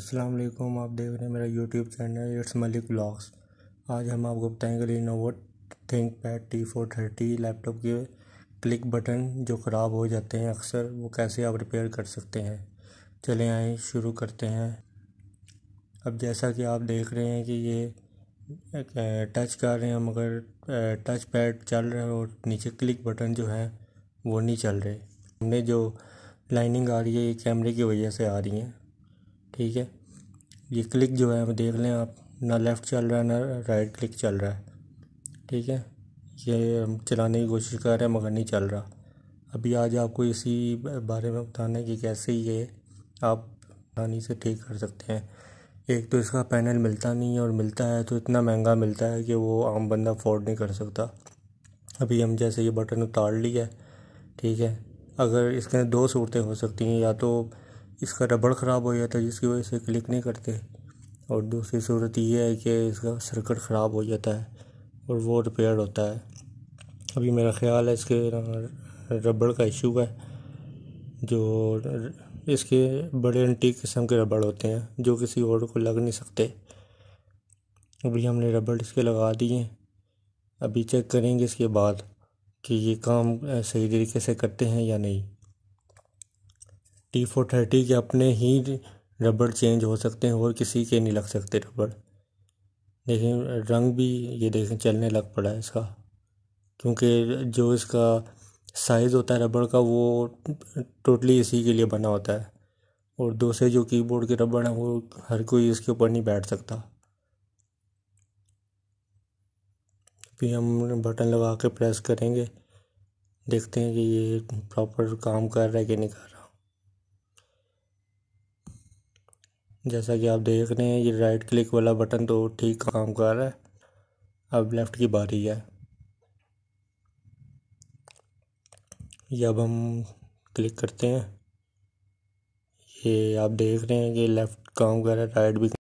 अस्सलाम वालेकुम आप देख रहे हैं मेरा YouTube channel it's Malik blogs आज हम आपको बताएंगे Lenovo ThinkPad T four thirty laptop के क्लिक बटन जो ख़राब हो जाते हैं अक्सर वो कैसे आप रिपेयर कर सकते हैं चले आए शुरू करते हैं अब जैसा कि आप देख रहे हैं कि ये टच कर रहे हैं मगर टच पैड चल रहा है और नीचे क्लिक बटन जो है वो नहीं चल रहे हमने जो लाइनिंग आ रही है ये कैमरे की वजह से आ रही है ठीक है ये क्लिक जो है देख लें आप ना लेफ़्ट चल रहा है ना राइट क्लिक चल रहा है ठीक है ये हम चलाने की कोशिश कर रहे हैं मगर नहीं चल रहा अभी आज आपको इसी बारे में बताना है कि कैसे ये आप आसानी से ठीक कर सकते हैं एक तो इसका पैनल मिलता नहीं है और मिलता है तो इतना महंगा मिलता है कि वो आम बंदा अफोर्ड नहीं कर सकता अभी हम जैसे ये बटन उतार लिया है ठीक है अगर इसके दो सूरतें हो सकती हैं या तो इसका रबड़ ख़राब हो जाता है जिसकी वजह से क्लिक नहीं करते और दूसरी सूरत यह है कि इसका सर्किट ख़राब हो जाता है और वो रिपेयर होता है अभी मेरा ख्याल है इसके रबड़ का इशू है जो इसके बड़े एंटीक किस्म के रबड़ होते हैं जो किसी और को लग नहीं सकते अभी हमने रबड़ इसके लगा दिए अभी चेक करेंगे इसके बाद कि ये काम सही तरीके से करते हैं या नहीं टी फोर थर्टी के अपने ही रबड़ चेंज हो सकते हैं और किसी के नहीं लग सकते रबड़ देखें रंग भी ये देखें चलने लग पड़ा है इसका क्योंकि जो इसका साइज़ होता है रबड़ का वो टोटली इसी के लिए बना होता है और दूसरे जो कीबोर्ड के रबड़ हैं वो हर कोई इसके ऊपर नहीं बैठ सकता फिर हम बटन लगा के प्रेस करेंगे देखते हैं कि ये प्रॉपर काम कर रहा है कि नहीं कर रहा जैसा कि आप देख रहे हैं ये राइट क्लिक वाला बटन तो ठीक काम कर रहा है अब लेफ़्ट की बारी है ये अब हम क्लिक करते हैं ये आप देख रहे हैं कि लेफ़्ट काम कर रहा है राइट भी